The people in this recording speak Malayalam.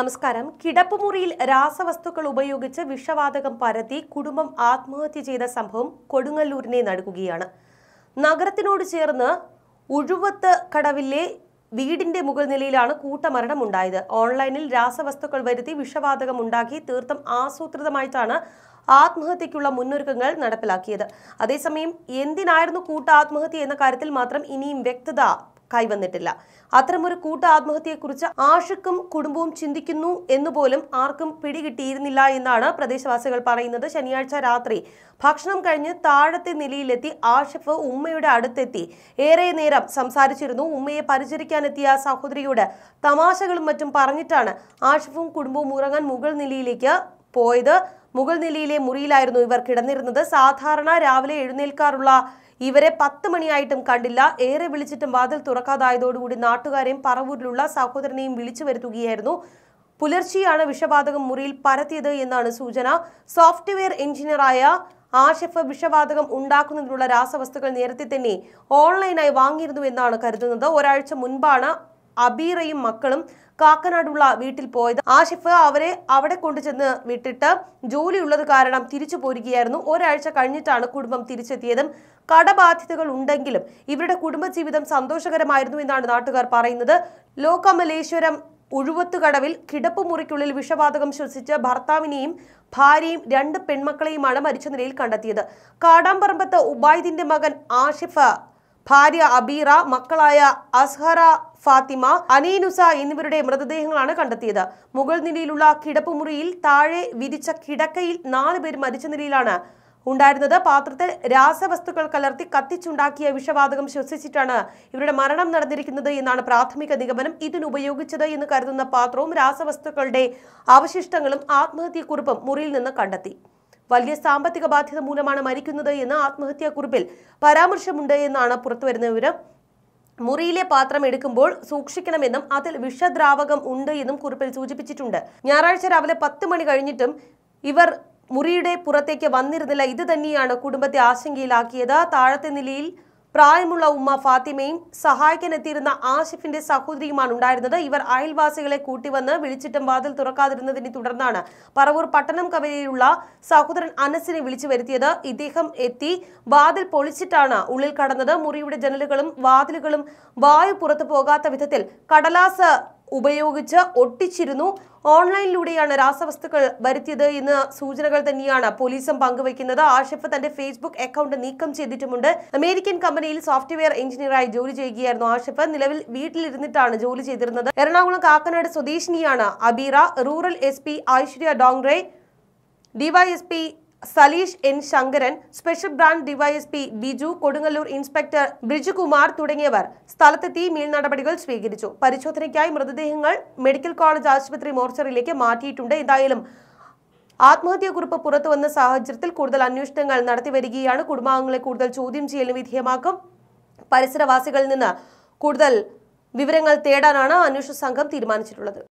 നമസ്കാരം കിടപ്പുമുറിയിൽ രാസവസ്തുക്കൾ ഉപയോഗിച്ച് വിഷവാതകം പരത്തി കുടുംബം ആത്മഹത്യ ചെയ്ത സംഭവം കൊടുങ്ങല്ലൂരിനെ നടുക്കുകയാണ് നഗരത്തിനോട് ചേർന്ന് ഉഴുവത്ത് കടവിലെ വീടിന്റെ മുകൾ നിലയിലാണ് കൂട്ടമരണം ഉണ്ടായത് ഓൺലൈനിൽ രാസവസ്തുക്കൾ വരുത്തി വിഷവാതകം ഉണ്ടാക്കി തീർത്ഥം ആസൂത്രിതമായിട്ടാണ് ആത്മഹത്യക്കുള്ള മുന്നൊരുക്കങ്ങൾ നടപ്പിലാക്കിയത് അതേസമയം എന്തിനായിരുന്നു കൂട്ട ആത്മഹത്യ എന്ന കാര്യത്തിൽ മാത്രം ഇനിയും വ്യക്തത കൈവന്നിട്ടില്ല അത്തരമൊരു കൂട്ട ആത്മഹത്യയെക്കുറിച്ച് ആഷിക്കും കുടുംബവും ചിന്തിക്കുന്നു എന്നുപോലും ആർക്കും പിടികിട്ടിയിരുന്നില്ല എന്നാണ് പ്രദേശവാസികൾ പറയുന്നത് ശനിയാഴ്ച രാത്രി ഭക്ഷണം കഴിഞ്ഞ് താഴത്തെ നിലയിലെത്തി ആഷിഫ് ഉമ്മയുടെ അടുത്തെത്തി ഏറെ നേരം സംസാരിച്ചിരുന്നു ഉമ്മയെ പരിചരിക്കാനെത്തിയ സഹോദരിയോട് തമാശകളും മറ്റും പറഞ്ഞിട്ടാണ് ആഷിഫും കുടുംബവും ഉറങ്ങാൻ മുകൾ നിലയിലേക്ക് പോയത് മുകൾ നിലയിലെ മുറിയിലായിരുന്നു ഇവർ കിടന്നിരുന്നത് സാധാരണ രാവിലെ എഴുന്നേൽക്കാറുള്ള ഇവരെ പത്ത് മണിയായിട്ടും കണ്ടില്ല ഏറെ വിളിച്ചിട്ടും വാതിൽ തുറക്കാതായതോടുകൂടി നാട്ടുകാരെയും പറവൂരിലുള്ള സഹോദരനെയും വിളിച്ചു വരുത്തുകയായിരുന്നു പുലർച്ചെയാണ് വിഷവാതകം മുറിയിൽ പരത്തിയത് എന്നാണ് സൂചന സോഫ്റ്റ്വെയർ എഞ്ചിനീയറായ ആഷിഫ് വിഷവാതകം ഉണ്ടാക്കുന്നതിനുള്ള രാസവസ്തുക്കൾ നേരത്തെ തന്നെ ഓൺലൈനായി വാങ്ങിയിരുന്നു എന്നാണ് കരുതുന്നത് ഒരാഴ്ച മുൻപാണ് അബീറയും മക്കളും കാക്കനാടുള്ള വീട്ടിൽ പോയത് ആഷിഫ് അവരെ അവിടെ കൊണ്ടുചെന്ന് വിട്ടിട്ട് ഉള്ളത് കാരണം തിരിച്ചു പോരുകയായിരുന്നു ഒരാഴ്ച കഴിഞ്ഞിട്ടാണ് കുടുംബം തിരിച്ചെത്തിയതും കടബാധ്യതകൾ ഉണ്ടെങ്കിലും ഇവരുടെ കുടുംബജീവിതം സന്തോഷകരമായിരുന്നു എന്നാണ് നാട്ടുകാർ പറയുന്നത് ലോകമലേശ്വരം ഉഴുവത്തുകടവിൽ കിടപ്പ് മുറിക്കുള്ളിൽ വിഷവാതകം ശ്വസിച്ച് ഭർത്താവിനെയും ഭാര്യയും രണ്ട് പെൺമക്കളെയുമാണ് മരിച്ച നിലയിൽ കണ്ടെത്തിയത് കാടാമ്പറമ്പത്ത് ഉബായ്ദിന്റെ മകൻ ആഷിഫ് ഭാര്യ അബീറ മക്കളായ അസ്ഹറ ഫാത്തിമ അനീനുസ എന്നിവരുടെ മൃതദേഹങ്ങളാണ് കണ്ടെത്തിയത് മുഗൾ നിലയിലുള്ള കിടപ്പുമുറിയിൽ താഴെ വിരിച്ച കിടക്കയിൽ നാലുപേർ മരിച്ച നിലയിലാണ് ഉണ്ടായിരുന്നത് പാത്രത്തിൽ രാസവസ്തുക്കൾ കലർത്തി കത്തിച്ചുണ്ടാക്കിയ വിഷവാതകം ശ്വസിച്ചിട്ടാണ് ഇവരുടെ മരണം നടന്നിരിക്കുന്നത് എന്നാണ് പ്രാഥമിക നിഗമനം ഇതിനുപയോഗിച്ചത് എന്ന് കരുതുന്ന പാത്രവും രാസവസ്തുക്കളുടെ അവശിഷ്ടങ്ങളും ആത്മഹത്യക്കുറിപ്പും മുറിയിൽ നിന്ന് കണ്ടെത്തി വലിയ സാമ്പത്തിക ബാധ്യത മൂലമാണ് മരിക്കുന്നത് എന്ന് ആത്മഹത്യാക്കുറിപ്പിൽ പരാമർശമുണ്ട് എന്നാണ് പുറത്തുവരുന്ന വിവരം മുറിയിലെ പാത്രം എടുക്കുമ്പോൾ സൂക്ഷിക്കണമെന്നും അതിൽ വിഷദ്രാവകം ഉണ്ട് എന്നും കുറിപ്പിൽ സൂചിപ്പിച്ചിട്ടുണ്ട് ഞായറാഴ്ച രാവിലെ പത്ത് മണി കഴിഞ്ഞിട്ടും ഇവർ മുറിയുടെ പുറത്തേക്ക് വന്നിരുന്നില്ല ഇത് തന്നെയാണ് കുടുംബത്തെ ആശങ്കയിലാക്കിയത് താഴത്തെ നിലയിൽ പ്രായമുള്ള ഉമ്മ ഫാത്തിമയും സഹായിക്കാനെത്തിയിരുന്ന ആഷിഫിന്റെ സഹോദരിയുമാണ് ഉണ്ടായിരുന്നത് ഇവർ അയൽവാസികളെ കൂട്ടിവന്ന് വിളിച്ചിട്ടും വാതിൽ തുറക്കാതിരുന്നതിനെ തുടർന്നാണ് പറവൂർ പട്ടണം കവലയിലുള്ള സഹോദരൻ അനസിനെ വിളിച്ചു വരുത്തിയത് ഇദ്ദേഹം എത്തി വാതിൽ പൊളിച്ചിട്ടാണ് ഉള്ളിൽ കടന്നത് മുറിയുടെ ജനലുകളും വാതിലുകളും വായു പുറത്തു പോകാത്ത വിധത്തിൽ കടലാസ് ഉപയോഗിച്ച് ഒട്ടിച്ചിരുന്നു ഓൺലൈനിലൂടെയാണ് രാസവസ്തുക്കൾ വരുത്തിയത് എന്ന് സൂചനകൾ തന്നെയാണ് പോലീസും പങ്കുവയ്ക്കുന്നത് ആഷിഫ് തന്റെ ഫേസ്ബുക്ക് അക്കൗണ്ട് നീക്കം ചെയ്തിട്ടുമുണ്ട് അമേരിക്കൻ കമ്പനിയിൽ സോഫ്റ്റ്വെയർ എഞ്ചിനീയറായി ജോലി ചെയ്യുകയായിരുന്നു ആഷിഫ് നിലവിൽ വീട്ടിലിരുന്നിട്ടാണ് ജോലി ചെയ്തിരുന്നത് എറണാകുളം കാക്കനാട് സ്വദേശിനിയാണ് Abeera rural S P Aishwarya Dongre DYSP Saleesh N Sankaran special branch DYSP Biju Kodungallur inspector Brijukumar തുടങ്ങിയവർ സ്ഥലത്തെത്തി മേൽ നടപടികൾ സ്വീകരിച്ചു പരിശോധനയ്ക്കായി മൃതദേഹങ്ങൾ മെഡിക്കൽ കോളേജ് ആശുപത്രി മോർച്ചറിയിലേക്ക് മാറ്റിയിട്ടുണ്ട് എന്തായാലും ആത്മഹത്യാ പുറത്തു വന്ന സാഹചര്യത്തിൽ കൂടുതൽ അന്വേഷണങ്ങൾ നടത്തി വരികയാണ് കുടുംബാംഗങ്ങളെ കൂടുതൽ ചോദ്യം ചെയ്യലിന് വിധേയമാക്കും പരിസരവാസികളിൽ നിന്ന് കൂടുതൽ വിവരങ്ങൾ തേടാനാണ് അന്വേഷണ സംഘം തീരുമാനിച്ചിട്ടുള്ളത്